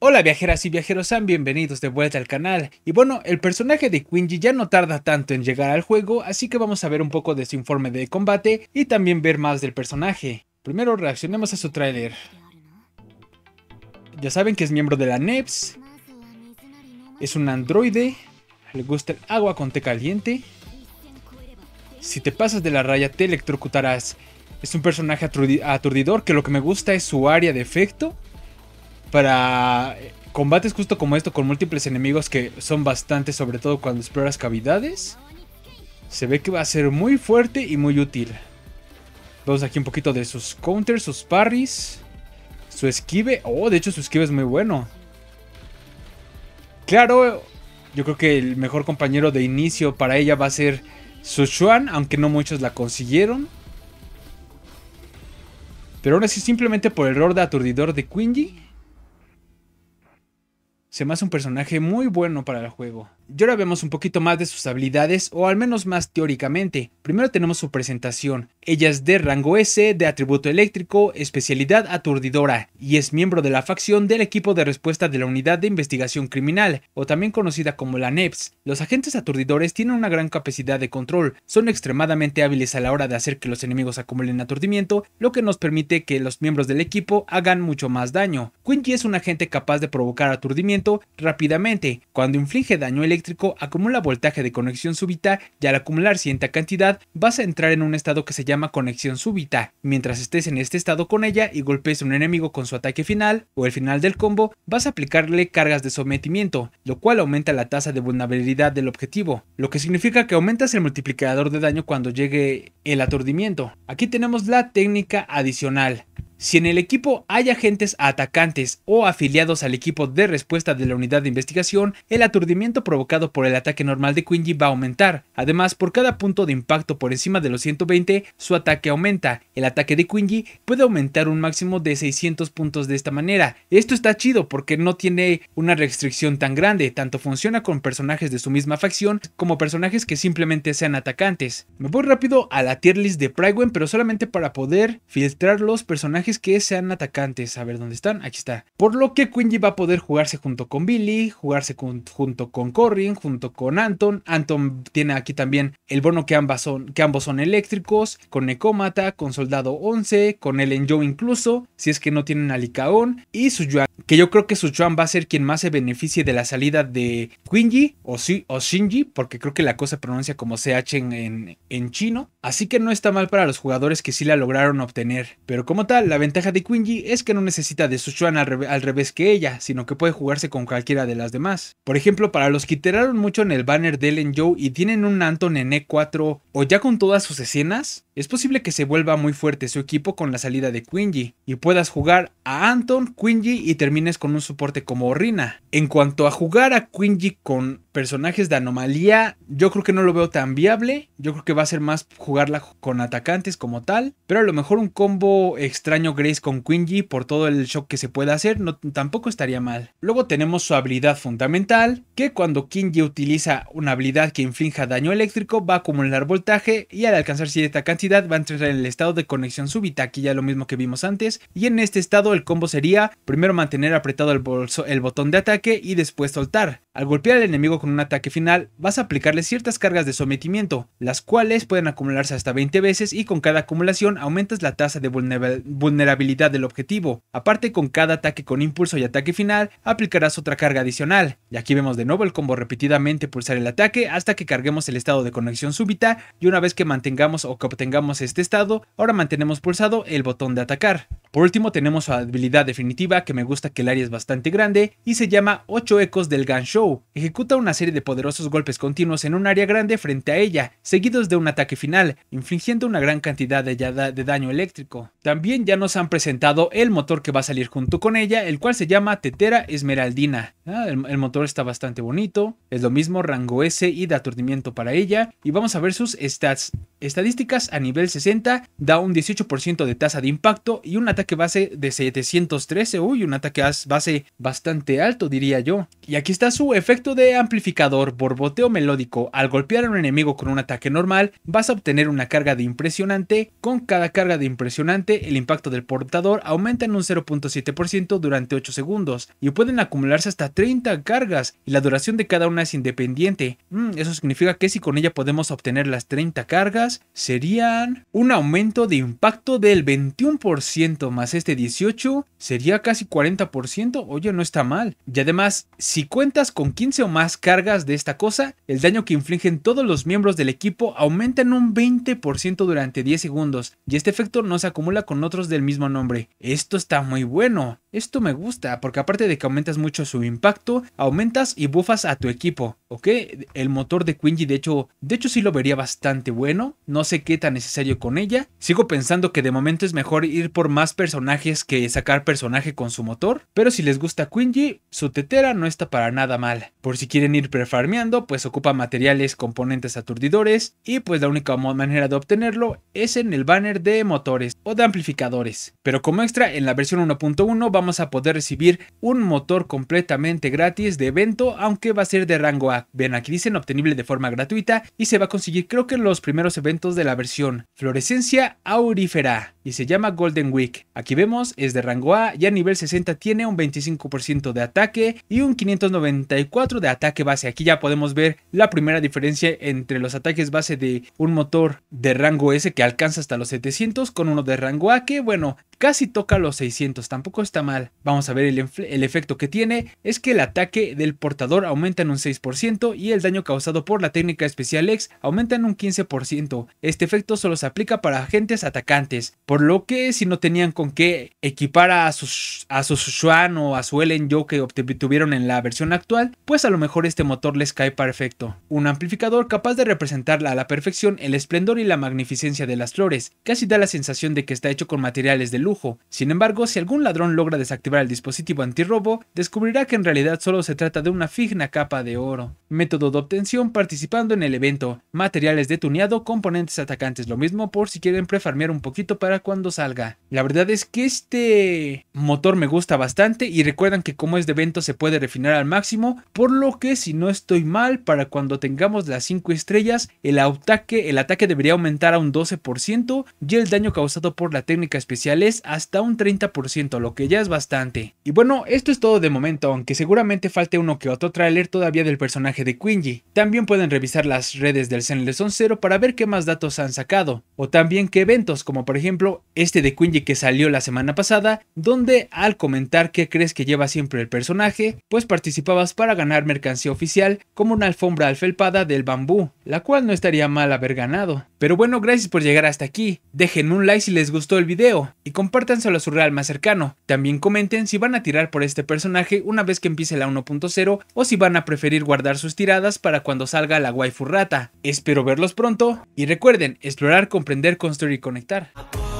Hola viajeras y viajeros, sean bienvenidos de vuelta al canal. Y bueno, el personaje de Quinji ya no tarda tanto en llegar al juego, así que vamos a ver un poco de su informe de combate y también ver más del personaje. Primero reaccionemos a su tráiler. Ya saben que es miembro de la NEPS, es un androide, le gusta el agua con té caliente. Si te pasas de la raya te electrocutarás. Es un personaje aturdidor que lo que me gusta es su área de efecto para combates justo como esto con múltiples enemigos que son bastantes, sobre todo cuando exploras cavidades. Se ve que va a ser muy fuerte y muy útil. Vamos aquí un poquito de sus counters, sus parries, su esquive. Oh, de hecho su esquive es muy bueno. Claro, yo creo que el mejor compañero de inicio para ella va a ser su Xuan, aunque no muchos la consiguieron. Pero ahora sí, simplemente por el error de aturdidor de Quinji, se me hace un personaje muy bueno para el juego. Y ahora vemos un poquito más de sus habilidades, o al menos más teóricamente. Primero tenemos su presentación. Ella es de rango S, de atributo eléctrico, especialidad aturdidora, y es miembro de la facción del equipo de respuesta de la Unidad de Investigación Criminal, o también conocida como la NEPS. Los agentes aturdidores tienen una gran capacidad de control, son extremadamente hábiles a la hora de hacer que los enemigos acumulen aturdimiento, lo que nos permite que los miembros del equipo hagan mucho más daño. Quincy es un agente capaz de provocar aturdimiento rápidamente. Cuando inflige daño eléctrico, acumula voltaje de conexión súbita y al acumular cierta cantidad vas a entrar en un estado que se llama conexión súbita. Mientras estés en este estado con ella y golpees a un enemigo con su ataque final o el final del combo, vas a aplicarle cargas de sometimiento, lo cual aumenta la tasa de vulnerabilidad del objetivo, lo que significa que aumentas el multiplicador de daño cuando llegue el aturdimiento. Aquí tenemos la técnica adicional. Si en el equipo hay agentes atacantes o afiliados al equipo de respuesta de la unidad de investigación, el aturdimiento provocado por el ataque normal de Quinji va a aumentar. Además, por cada punto de impacto por encima de los 120, su ataque aumenta. El ataque de Quinji puede aumentar un máximo de 600 puntos de esta manera. Esto está chido porque no tiene una restricción tan grande, tanto funciona con personajes de su misma facción como personajes que simplemente sean atacantes. Me voy rápido a la tier list de Prywen pero solamente para poder filtrar los personajes es que sean atacantes. A ver dónde están. Aquí está. Por lo que Quinji va a poder jugarse junto con Billy, jugarse junto con Corrin, junto con Anton. Anton tiene aquí también el bono que, ambas son, que ambos son eléctricos, con Necomata, con Soldado 11, con Ellen Joe incluso, si es que no tienen Alicaón. Y Suyuan, que yo creo que Suyuan va a ser quien más se beneficie de la salida de Quinji o, Shinji, porque creo que la cosa pronuncia como CH en, en, en chino. Así que no está mal para los jugadores que sí la lograron obtener. Pero como tal, la ventaja de Quinji es que no necesita de su al, al, revés que ella, sino que puede jugarse con cualquiera de las demás. Por ejemplo, para los que iteraron mucho en el banner de Ellen Joe y tienen un Anton en E4 o ya con todas sus escenas, es posible que se vuelva muy fuerte su equipo con la salida de Quinji y puedas jugar a Anton, Quinji y termines con un soporte como Orrina. En cuanto a jugar a Quinji con personajes de anomalía, yo creo que no lo veo tan viable, yo creo que va a ser más jugarla con atacantes como tal, pero a lo mejor un combo extraño Grace con Quinji por todo el shock que se pueda hacer no, tampoco estaría mal. Luego tenemos su habilidad fundamental, que cuando Quinji utiliza una habilidad que inflinja daño eléctrico va a acumular voltaje y al alcanzar cierta cantidad va a entrar en el estado de conexión súbita, aquí ya lo mismo que vimos antes, y en este estado el combo sería primero mantener apretado el, el botón de ataque y después soltar. Al golpear al enemigo con un ataque final, vas a aplicarle ciertas cargas de sometimiento, las cuales pueden acumularse hasta 20 veces y con cada acumulación aumentas la tasa de vulnerabilidad del objetivo. Aparte con cada ataque con impulso y ataque final, aplicarás otra carga adicional. Y aquí vemos de nuevo el combo repetidamente pulsar el ataque hasta que carguemos el estado de conexión súbita y una vez que mantengamos o que obtengamos este estado, ahora mantenemos pulsado el botón de atacar. Por último tenemos su habilidad definitiva que me gusta que el área es bastante grande y se llama 8 ecos del Ganshou. Ejecuta una serie de poderosos golpes continuos en un área grande frente a ella, seguidos de un ataque final, infligiendo una gran cantidad de, daño eléctrico. También ya nos han presentado el motor que va a salir junto con ella, el cual se llama Tetera Esmeraldina. Ah, el, motor está bastante bonito, es lo mismo rango S y de aturdimiento para ella y vamos a ver sus stats. Estadísticas a nivel 60 da un 18% de tasa de impacto y una ataque base de 713, uy, un ataque base bastante alto diría yo. Y aquí está su efecto de amplificador, borboteo melódico. Al golpear a un enemigo con un ataque normal, vas a obtener una carga de impresionante. Con cada carga de impresionante, el impacto del portador aumenta en un 0.7% durante 8 segundos y pueden acumularse hasta 30 cargas y la duración de cada una es independiente. Mm, eso significa que si con ella podemos obtener las 30 cargas, serían un aumento de impacto del 21% más este 18% sería casi 40%, oye, no está mal. Y además, si cuentas con 15 o más cargas de esta cosa, el daño que infligen todos los miembros del equipo aumenta en un 20% durante 10 segundos, y este efecto no se acumula con otros del mismo nombre. Esto está muy bueno. Esto me gusta, porque aparte de que aumentas mucho su impacto, aumentas y bufas a tu equipo, ¿ok? El motor de Quinji, de hecho, de hecho sí lo vería bastante bueno, no sé qué tan necesario con ella. Sigo pensando que de momento es mejor ir por más personajes que sacar personaje con su motor, pero si les gusta Quinji, su tetera no está para nada mal. Por si quieren ir prefarmeando, pues ocupa materiales, componentes aturdidores, y pues la única manera de obtenerlo es en el banner de motores o de amplificadores. Pero como extra, en la versión 1.1 vamos a poder recibir un motor completamente gratis de evento, aunque va a ser de rango A. Ven aquí dicen obtenible de forma gratuita y se va a conseguir creo que en los primeros eventos de la versión Florescencia Aurífera y se llama Golden Week. Aquí vemos es de rango A y a nivel 60 tiene un 25% de ataque y un 594 de ataque base. Aquí ya podemos ver la primera diferencia entre los ataques base de un motor de rango S que alcanza hasta los 700 con uno de rango A que bueno, casi toca los 600, tampoco está mal. Vamos a ver el, efecto que tiene, es que el ataque del portador aumenta en un 6% y el daño causado por la técnica especial X aumenta en un 15%. Este efecto solo se aplica para agentes atacantes. Por lo que si no tenían con qué equipar a sus, a sus Shuan o a su Joe que obtuvieron en la versión actual, pues a lo mejor este motor les cae perfecto. Un amplificador capaz de representar a la perfección el esplendor y la magnificencia de las flores, casi da la sensación de que está hecho con materiales de lujo. Sin embargo, si algún ladrón logra desactivar el dispositivo antirrobo, descubrirá que en realidad solo se trata de una fina capa de oro. Método de obtención participando en el evento, materiales de tuneado, componentes atacantes, lo mismo por si quieren prefarmear un poquito para cuando salga. La verdad es que este motor me gusta bastante y recuerdan que como es de evento se puede refinar al máximo, por lo que si no estoy mal, para cuando tengamos las 5 estrellas, el ataque, el ataque debería aumentar a un 12% y el daño causado por la técnica especial es hasta un 30%, lo que ya es bastante. Y bueno, esto es todo de momento, aunque seguramente falte uno que otro trailer todavía del personaje de Quinji. También pueden revisar las redes del Zen Lesson 0 para ver qué más datos han sacado, o también qué eventos, como por ejemplo este de Quincy que salió la semana pasada, donde al comentar que crees que lleva siempre el personaje, pues participabas para ganar mercancía oficial como una alfombra alfelpada del bambú, la cual no estaría mal haber ganado. Pero bueno, gracias por llegar hasta aquí, dejen un like si les gustó el video y compártanselo a su real más cercano. También comenten si van a tirar por este personaje una vez que empiece la 1.0 o si van a preferir guardar sus tiradas para cuando salga la waifu rata. Espero verlos pronto y recuerden, explorar, comprender, construir y conectar.